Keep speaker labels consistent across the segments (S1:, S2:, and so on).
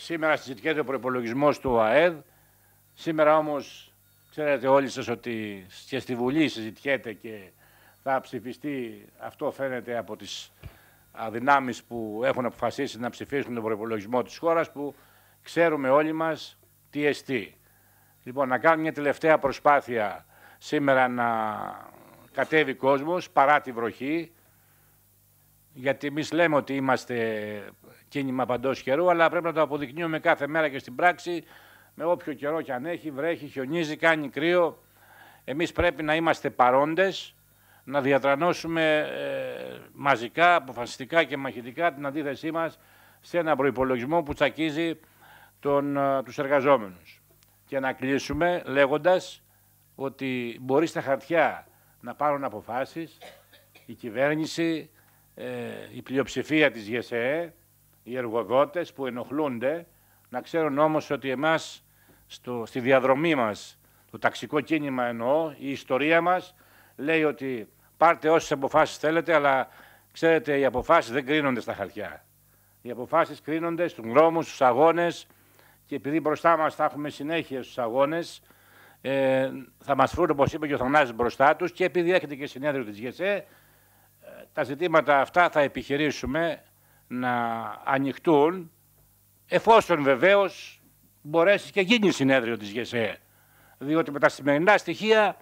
S1: Σήμερα συζητιέται ο προπολογισμό του ΑΕΔ. Σήμερα όμως, ξέρετε όλοι σας ότι και στη Βουλή συζητιέται και θα ψηφιστεί. Αυτό φαίνεται από τις αδυνάμεις που έχουν αποφασίσει να ψηφίσουν τον προπολογισμό της χώρας που ξέρουμε όλοι μας τι εστί. Λοιπόν, να κάνουμε μια τελευταία προσπάθεια σήμερα να κατέβει κόσμος παρά τη βροχή γιατί εμείς λέμε ότι είμαστε κίνημα παντός καιρού, αλλά πρέπει να το αποδεικνύουμε κάθε μέρα και στην πράξη, με όποιο καιρό και αν έχει, βρέχει, χιονίζει, κάνει κρύο. Εμείς πρέπει να είμαστε παρόντες, να διατρανώσουμε ε, μαζικά, αποφασιστικά και μαχητικά την αντίθεσή μας σε ένα προϋπολογισμό που τσακίζει τον, ε, τους εργαζόμενους. Και να κλείσουμε λέγοντας ότι μπορεί στα χαρτιά να πάρουν αποφάσεις η κυβέρνηση, ε, η πλειοψηφία της ΓΕΣΕΕ, οι εργοδότες που ενοχλούνται, να ξέρουν όμως ότι εμάς στο, στη διαδρομή μας, το ταξικό κίνημα εννοώ, η ιστορία μας λέει ότι πάρτε όσες αποφάσεις θέλετε, αλλά ξέρετε οι αποφάσεις δεν κρίνονται στα χαρτιά. Οι αποφάσεις κρίνονται στους δρόμους, στους αγώνες και επειδή μπροστά μας θα έχουμε συνέχεια στους αγώνες, ε, θα μας φρούν, όπως είπε και ο Θανάσης μπροστά τους και επειδή έχετε και συνέδριο της ΓΕΣΕ, τα ζητήματα αυτά θα επιχειρήσουμε να ανοιχτούν εφόσον βεβαίως μπορέσεις και γίνεις συνέδριο της ΓΕΣΕ. Διότι με τα σημερινά στοιχεία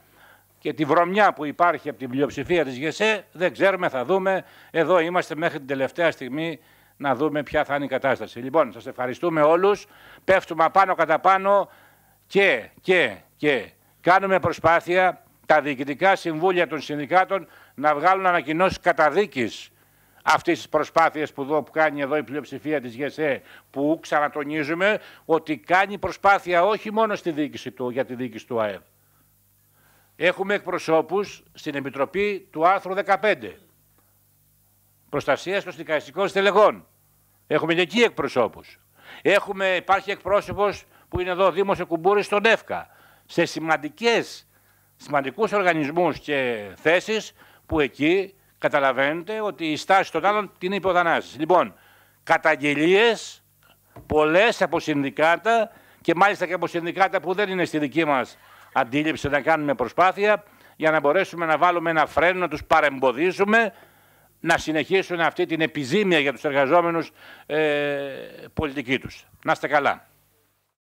S1: και τη βρωμιά που υπάρχει από την πλειοψηφία της ΓΕΣΕ δεν ξέρουμε, θα δούμε. Εδώ είμαστε μέχρι την τελευταία στιγμή να δούμε ποια θα είναι η κατάσταση. Λοιπόν, σας ευχαριστούμε όλους. Πέφτουμε πάνω κατά πάνω και, και, και κάνουμε προσπάθεια τα διοικητικά συμβούλια των συνδικάτων να βγάλουν ανακοινώσεις καταδίκης αυτής της προσπάθειας που, που κάνει εδώ η πλειοψηφία της ΓΕΣΕ, που ξανατονίζουμε ότι κάνει προσπάθεια όχι μόνο στη διοίκηση του, για τη διοίκηση του ΑΕΔ. Έχουμε εκπροσώπους στην Επιτροπή του άρθρου 15, προστασίας των συνδικαλιστικών στελεγών. Έχουμε και εκεί εκπροσώπους. υπάρχει εκπρόσωπος που είναι εδώ, Δήμος Εκουμπούρης στον ΕΦΚΑ. Σε σημαντικές σημαντικούς οργανισμούς και θέσεις που εκεί καταλαβαίνετε ότι η στάση των άλλων την είπε Λοιπόν, καταγγελίες πολλές από συνδικάτα και μάλιστα και από συνδικάτα που δεν είναι στη δική μας αντίληψη να κάνουμε προσπάθεια για να μπορέσουμε να βάλουμε ένα φρένο, να τους παρεμποδίσουμε να συνεχίσουν αυτή την επιζήμια για τους εργαζόμενους ε, πολιτική τους. Να είστε καλά.